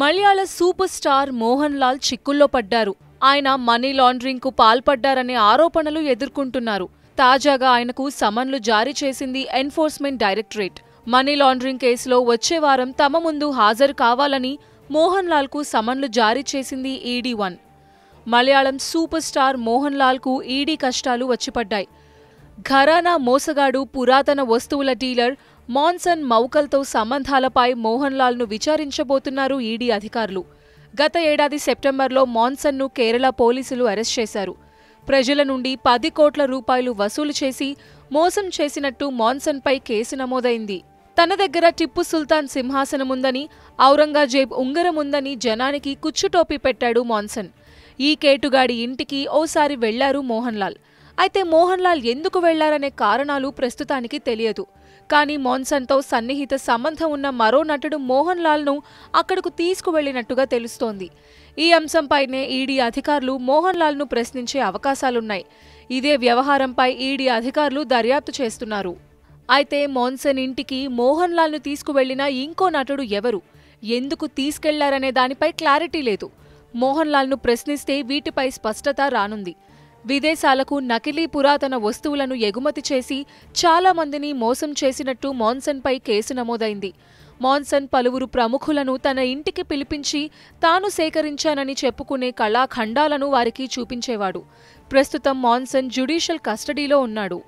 మలయాళ super star Mohan Lal చిక్కుల్లో పడ్డారు ఆయన మనీ లాండరింగ్కు పాల్పడ్డారనే ఆరోపణలు ఎదుర్కొంటున్నారు తాజాగా ఆయనకు సమన్లు జారీ చేసింది ఎన్ఫోర్స్మెంట్ డైరెక్టరేట్ మనీ లాండరింగ్ కేసులో వచ్చే వారం తమ ముందు హాజరు కావాలని మోహన్ లాల్కు సమన్లు జారీ చేసింది ED one Malayalam super star Mohan లాల్కు ఈడీ కష్టాలు వచ్చిపడ్డాయి ఘరానా మోసగాడు పురాతన వస్తువుల డీలర్ మాన్సన్ మౌకల్తో సంబంధాలపై మోహన్ ను విచారించబోతున్నారు ఈడీ అధికారులు గత ఏడాది సెప్టెంబర్లో మాన్సన్ను కేరళ పోలీసులు అరెస్ట్ చేశారు ప్రజల నుండి పది కోట్ల రూపాయలు వసూలు చేసి మోసం చేసినట్టు మాన్సన్పై కేసు నమోదైంది తన దగ్గర టిప్పు సుల్తాన్ సింహాసనముందని ఔరంగజేబ్ ఉంగరముందని జనానికి కుచ్చుటోపి పెట్టాడు మాన్సన్ ఈ కేటుగాడి ఇంటికి ఓసారి వెళ్లారు మోహన్లాల్ అయితే మోహన్ లాల్ ఎందుకు వెళ్లారనే కారణాలు ప్రస్తుతానికి తెలియదు కానీ మోన్సన్తో సన్నిహిత సంబంధం ఉన్న మరో నటుడు మోహన్ లాల్ను అక్కడకు తీసుకువెళ్లినట్టుగా తెలుస్తోంది ఈ అంశంపైనే ఈడీ అధికారులు మోహన్ లాల్ను ప్రశ్నించే అవకాశాలున్నాయి ఇదే వ్యవహారంపై ఈడీ అధికారులు దర్యాప్తు చేస్తున్నారు అయితే మోన్సన్ ఇంటికి మోహన్ లాల్ను తీసుకువెళ్లిన ఇంకో నటుడు ఎవరు ఎందుకు తీసుకెళ్లారనే దానిపై క్లారిటీ లేదు మోహన్ లాల్ను ప్రశ్నిస్తే వీటిపై స్పష్టత రానుంది విదేశాలకు నకిలీ పురాతన వస్తువులను ఎగుమతి చేసి చాలామందిని మోసం చేసినట్టు మాన్సన్పై కేసు నమోదైంది మాన్సన్ పలువురు ప్రముఖులను తన ఇంటికి పిలిపించి తాను సేకరించానని చెప్పుకునే కళాఖండాలను వారికి చూపించేవాడు ప్రస్తుతం మాన్సన్ జ్యుడీషియల్ కస్టడీలో ఉన్నాడు